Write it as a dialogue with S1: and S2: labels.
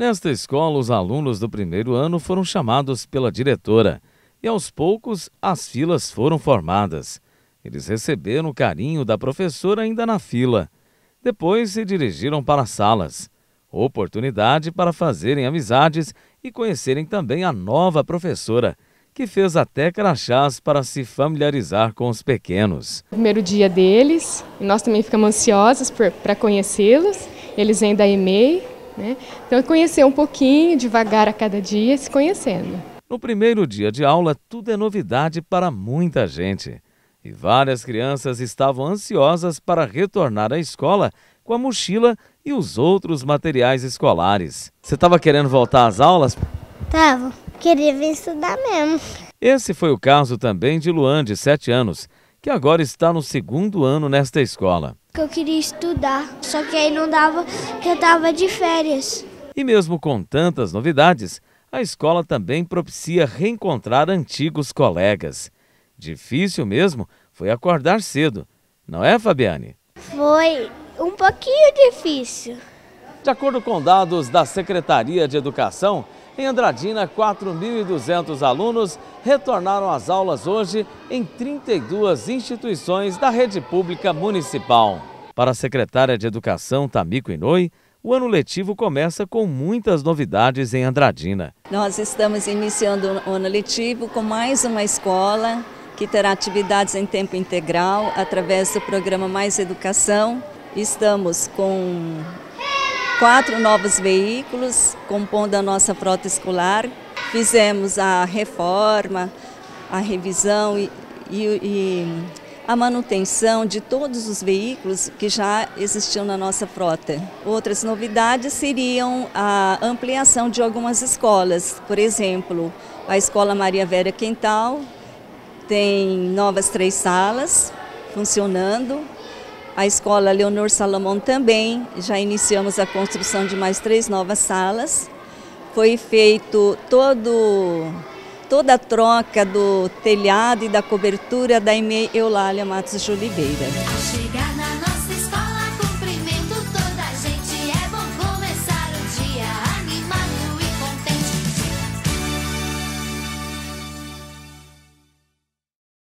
S1: Nesta escola, os alunos do primeiro ano foram chamados pela diretora e, aos poucos, as filas foram formadas. Eles receberam o carinho da professora ainda na fila. Depois se dirigiram para as salas. Oportunidade para fazerem amizades e conhecerem também a nova professora, que fez até crachás para se familiarizar com os pequenos.
S2: Primeiro dia deles, nós também ficamos ansiosos para conhecê-los. Eles ainda é e-mail né? Então, é conhecer um pouquinho, devagar a cada dia, se conhecendo.
S1: No primeiro dia de aula, tudo é novidade para muita gente. E várias crianças estavam ansiosas para retornar à escola com a mochila e os outros materiais escolares. Você estava querendo voltar às aulas? Tava, queria vir estudar mesmo. Esse foi o caso também de Luan, de 7 anos, que agora está no segundo ano nesta escola. Eu queria estudar, só que aí não dava, que eu estava de férias. E mesmo com tantas novidades, a escola também propicia reencontrar antigos colegas. Difícil mesmo foi acordar cedo, não é, Fabiane?
S2: Foi um pouquinho difícil.
S1: De acordo com dados da Secretaria de Educação, em Andradina, 4.200 alunos retornaram às aulas hoje em 32 instituições da rede pública municipal. Para a secretária de Educação, Tamiko Inoi, o ano letivo começa com muitas novidades em Andradina.
S3: Nós estamos iniciando o ano letivo com mais uma escola que terá atividades em tempo integral através do programa Mais Educação. Estamos com quatro novos veículos compondo a nossa frota escolar. Fizemos a reforma, a revisão e, e, e a manutenção de todos os veículos que já existiam na nossa frota. Outras novidades seriam a ampliação de algumas escolas, por exemplo, a Escola Maria Vera Quintal tem novas três salas funcionando, a escola Leonor Salomão também, já iniciamos a construção de mais três novas salas. Foi feito todo, toda a troca do telhado e da cobertura da EMEI Eulália Matos de Oliveira.